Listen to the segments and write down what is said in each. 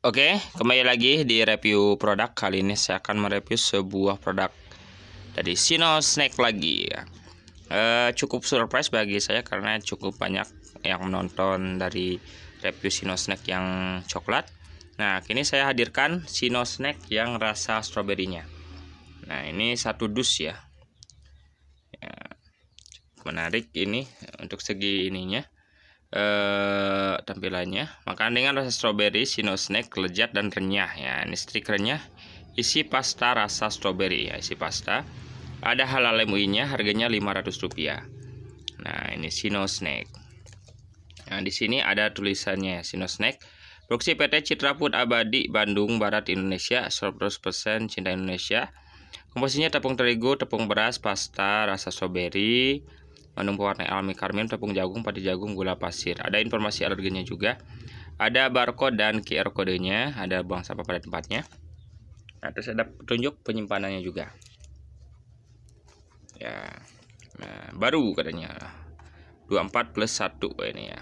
Oke, kembali lagi di review produk. Kali ini saya akan mereview sebuah produk dari Sino Snack lagi. E, cukup surprise bagi saya karena cukup banyak yang menonton dari review Sino Snack yang coklat. Nah, kini saya hadirkan Sino Snack yang rasa stroberinya. Nah, ini satu dus ya. ya. Menarik ini untuk segi ininya eh, tampilannya. Makan dengan rasa stroberi, sino snack lezat dan renyah ya. Ini steak renyah, isi pasta rasa stroberi ya, isi pasta. Ada halal lemuinya harganya 500 rupiah. Nah, ini Sino Snack. Nah, di sini ada tulisannya Sino Snack. Produksi PT Citra Food Abadi Bandung Barat Indonesia 100% Cinta Indonesia. Komposisinya tepung terigu, tepung beras, pasta, rasa strawberry mengandung pewarna alami karmin, tepung jagung, padi jagung, gula pasir. Ada informasi alerginya juga. Ada barcode dan QR kodenya, ada buang sampah pada tempatnya. Nah, terus ada petunjuk penyimpanannya juga. Ya. Nah, baru katanya. 24 plus 1 ini ya.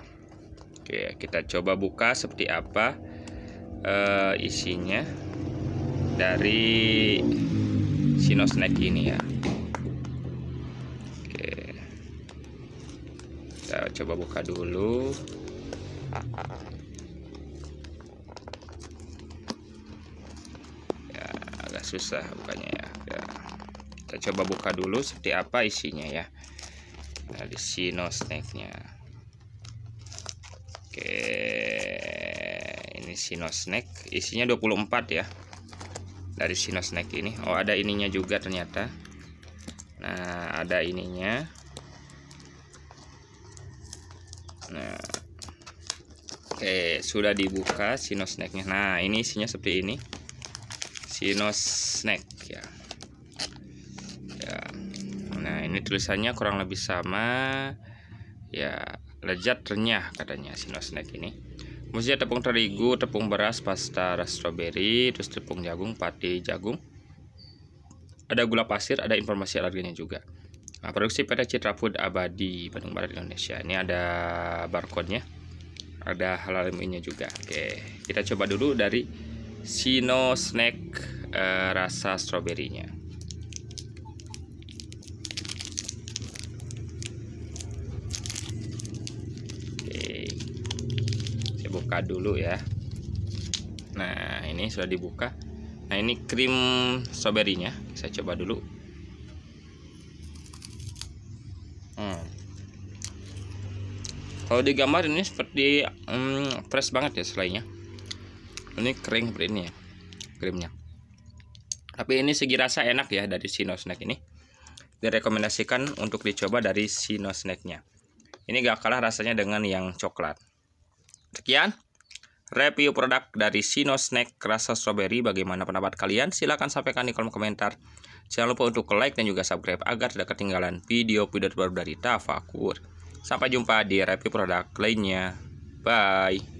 Oke, kita coba buka seperti apa uh, isinya dari Sinosnack ini ya. kita coba buka dulu ya agak susah bukannya ya. ya kita coba buka dulu seperti apa isinya ya nah, di sini snacknya oke ini sino snack isinya 24 ya dari sino snack ini Oh ada ininya juga ternyata Nah ada ininya nah oke sudah dibuka snack snacknya nah ini isinya seperti ini Sino snack ya ya nah ini tulisannya kurang lebih sama ya lezat renyah katanya sino snack ini Maksudnya tepung terigu, tepung beras, pasta strawberry, terus tepung jagung, pati jagung. Ada gula pasir, ada informasi alerginya juga. Nah, produksi pada Citra Food Abadi Bandung Barat Indonesia. Ini ada barcode-nya. Ada halal MUI-nya juga. Oke, kita coba dulu dari Sino Snack eh, rasa stroberinya. Oke. Saya buka dulu ya. Nah, ini sudah dibuka. Nah, ini krim stroberinya. Saya coba dulu hmm. kalau digambar ini seperti hmm, fresh banget ya selainnya. ini kering seperti ini ya krimnya tapi ini segi rasa enak ya dari Sino Snack ini direkomendasikan untuk dicoba dari Sino Snacknya ini gak kalah rasanya dengan yang coklat sekian review produk dari Sino Snack rasa strawberry. Bagaimana pendapat kalian? Silahkan sampaikan di kolom komentar. Jangan lupa untuk like dan juga subscribe agar tidak ketinggalan video-video terbaru dari Tafakur. Sampai jumpa di review produk lainnya. Bye.